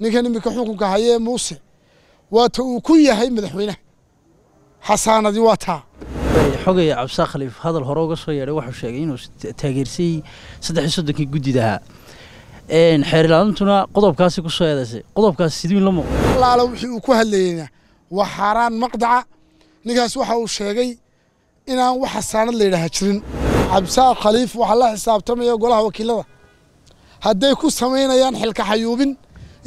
ninkan iminka xukunka hayee muuse waata uu ku yahay madaxweynaha xasaanadi waa taa xogaya cabdisaq khaliif hadal hore uga soo yeedhay wuxuu sheegay inuu taageersayey saddexiy soddonkii guddida ahaa xeerlaantuna qodobkaasi ku soo eedaysay qodobkaas sidiin la muuqda allaala wixii uu ku hadlayeyna waa xaaraan maqdaca ninkaas waxa uu sheegay inaan wax xasaanad la yidhaaha jirin cabdisaaq khaliif waxaa la xisaabtamaya golaha wakiilada hadday ku samaynayaan xilka xayuubin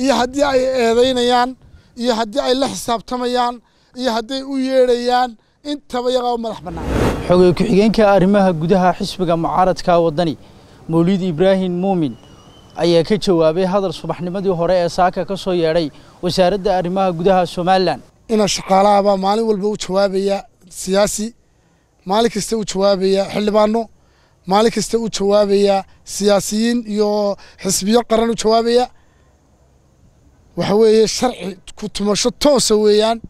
iyo haddii ay eedaynayaan iyo haddii ay la xisaabtamayaan iyo hadday u yeedhayaan intaba iyagaa u madax bannaan xogay ku-xigeenka arrimaha gudaha xisbiga mucaaradka waddani mawliid ibraahim muumin ayaa ka jawaabay hadal subaxnimadii hore ee saaka ka soo yeedhay wasaaradda arrimaha gudaha somalilan ina shaqaalahabaa maalin walba u jawaabaya siyaasi maalin kasta u jawaabaya xildhibaano maalin kasta u jawaabaya siyaasiyiin iyo xisbiyo qaran u jawaabaya waxa weeye sharci ku tumasho toosa weeyaan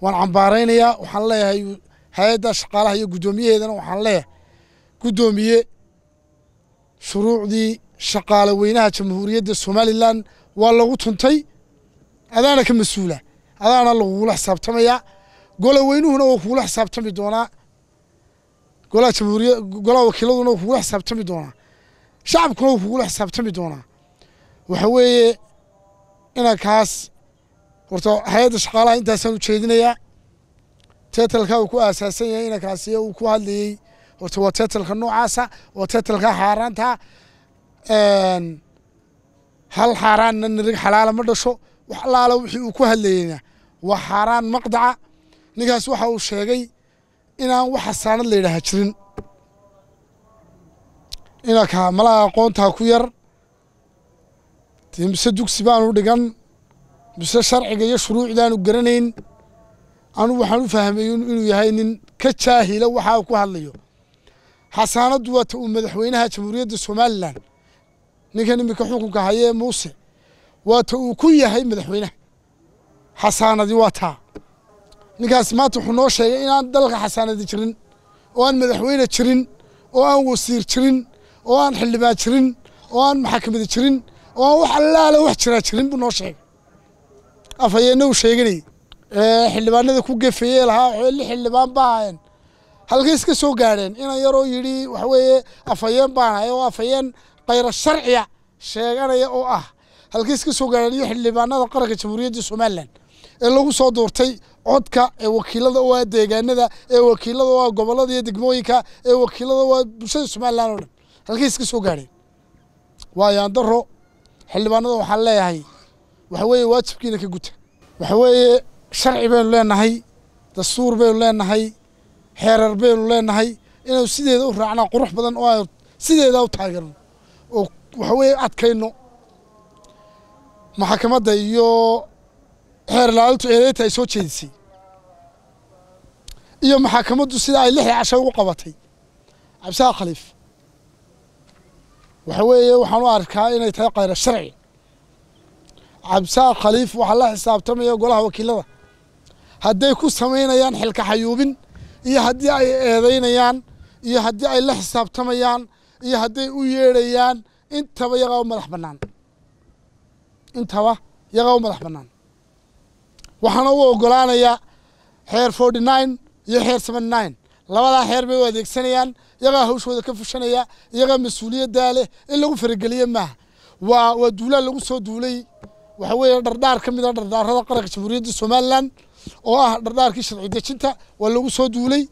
waan cambaaraynayaa waxaan leeyahay hay-adda shaqaalaha iyo guddoomiyaheedana waxaan leeyahay guddoomiye shuruucdii shaqaale weynaha jamhuuriyadda somalilan waa lagu tuntay adaana ka mas-uula adaana lagugula xisaabtamayaa gola weynuhuna waa kugula xisaabtami doonaa golaa jamhuuriya golaha wakiiladuna waa kugula xisaabtami doonaa shacabkuna waa kugula xisaabtami doonaa waxa weeye ina kaas horta hay-adda shaqaalaha intaasaan u jeedinayaa teetalka uu ku aasaasan yahay ina uu ku hadlayey horta waa teetalka noocaasa waa teetalka xaaraanta hal xaaraanna nirig xalaala ma dhasho wax allaala wixii uu ku hadlayeyna waa xaaraan maqdaca ninkaas waxa uu sheegay inaan wax xasaanad la yidhaaha jirin inaka malaha aqoontaa ku yar mise dugsi baanu dhigan mise sharciga iyo shuruucdaanu garanayn anugu waxaan u fahmay inuu yahay nin ka jaahila waxaa ku hadlayo xasaanadu waata uu madaxweynaha jamhuuriyadda somalilan ninkan iminka xukunka hayee muuse waata uu ku yahay madaxweynaha xasaanadi waa taa ninkaas maanta wuxuu noo sheegay inaan dalka xasaanadi jirin oo aan madaxweyne jirin oo aan wasiir jirin oo aan xildhibaan jirin oo aan maxakamadi jirin oo wax allaala wax jiraa jirin buu noo sheegay afhayeenna uu sheeganayay xildhibaanada ku gefeeye lahaa li xildhibaan baahayeen halkay iska soo gaadheen inan yaroo yidhi waxa weeye afhayeen baanahay oo afhayeen kayra sharciya sheeganaya oo ah halkay iska soo gaadheen iyo xildhibaanada qaranka jamhuuriyadda somalilan ee lagu soo duurtay codka ee wakiilada u ah deegaanada ee wakiilada u ah gobollada iyo degmooyinka ee wakiilada u ah bulshada somalilan oo dhan halkay iska soo gaadheen waa yaandaro xildhibaanada waxaan leeyahay waxa weeye waajibkiina ka guta waxa weeye sharci baynu leenahay dastuur baynu leenahay xeerar baynu leenahay inaynu sideeda u raacnaa qurux badan oo aynu sideeda u taageerno oo waxa weeye adkayno maxakamadda iyo xeer laalintu eedeynta ay soo jeedisay iyo maxakamaddu sida ay lixda casha ugu qabatay cabdisaaq khaliif waxa weeye waxaan u arkaa inay tahay khayra sharci cabsaar khaliif waxaa la xisaabtamaya golaha wakiilada hadday ku samaynayaan xilka xayuubin iyo haddii ay eedaynayaan iyo haddii ay la xisaabtamayaan iyo hadday u yeedhayaan intaba yagaa u madax bannaan intaba yagaa u madax bannaan waxaana u oggolaanayaa xeer forty nine iyo xeer seventy nine labadaa xeer bay u adeegsanayaan iyagaa hawshooda ka fushanaya iyagaa mas-uuliyaddaa leh in lagu farageliye maaha waa waa duulaa lagu soo duulay waxa weeye dhardhaar ka mid a ah dhardhaarada qaranka jamhuuriyadda somalilan oo ah dhardhaarkii sharci dejinta waa lagu soo duulay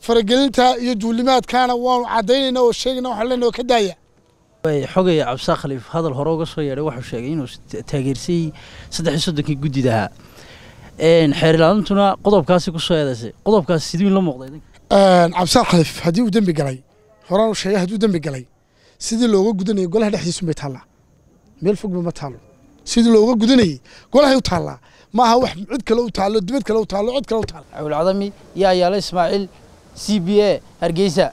faragelinta iyo duulimaadkaana waanu caddaynayna oo sheegayna waxaan leenahay oo ka daaya xogay cabsaa khaliif hadal hore uga soo yeedhay waxuu sheegay inuu taageersayey saddex iyo soddonkii guddida xeerlaadantuna qodobkaasi kusoo eedaysay qodobkaas siduu la muuqday cabdisaar xalif haddii uu dembi galay horaan u sheegay hadduu dembi galay sidii looga gudanayay golaha dhexdiisun bay taallaa meel fogba ma taallo sidii looga gudanayey golahay u taallaa ma aha wax cid kale u taallo dibad kale u taallo cid kale u taallo awilcadami iyo ayaalo ismaaciil c b a hargeysa